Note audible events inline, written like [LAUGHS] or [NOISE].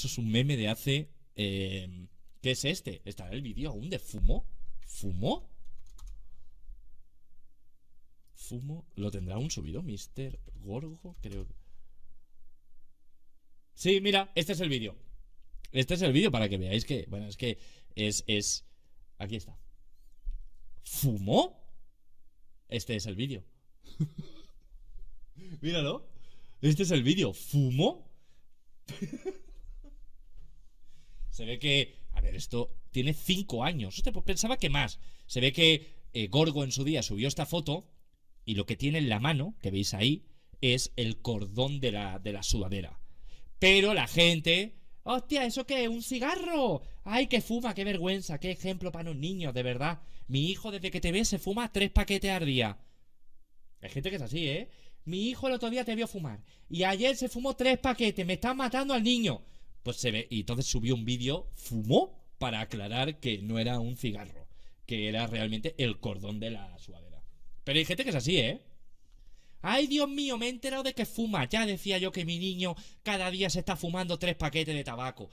Eso es un meme de hace. Em, ¿Qué es este? ¿Estará el vídeo aún de fumo? ¿Fumo? ¿Fumo? ¿Lo tendrá un subido, Mr. Gorgo? Creo que. Sí, mira, este es el vídeo. Este es el vídeo para que veáis que. Bueno, es que es. es... Aquí está. ¿Fumo? Este es el vídeo. [LAUGHS] Míralo. Este es el vídeo. ¿Fumo? [LAUGHS] Se ve que. A ver, esto tiene cinco años. Usted pues pensaba que más. Se ve que eh, Gorgo en su día subió esta foto y lo que tiene en la mano, que veis ahí, es el cordón de la, de la sudadera. Pero la gente. ¡Hostia, eso qué! ¡Un cigarro! ¡Ay, qué fuma! ¡Qué vergüenza! ¡Qué ejemplo para los niños, de verdad! Mi hijo, desde que te ve, se fuma tres paquetes al día. Hay gente que es así, ¿eh? Mi hijo el otro día te vio fumar. Y ayer se fumó tres paquetes. Me están matando al niño. Pues se ve, y entonces subió un vídeo, fumó para aclarar que no era un cigarro, que era realmente el cordón de la suavera Pero hay gente que es así, ¿eh? Ay, Dios mío, me he enterado de que fuma. Ya decía yo que mi niño cada día se está fumando tres paquetes de tabaco.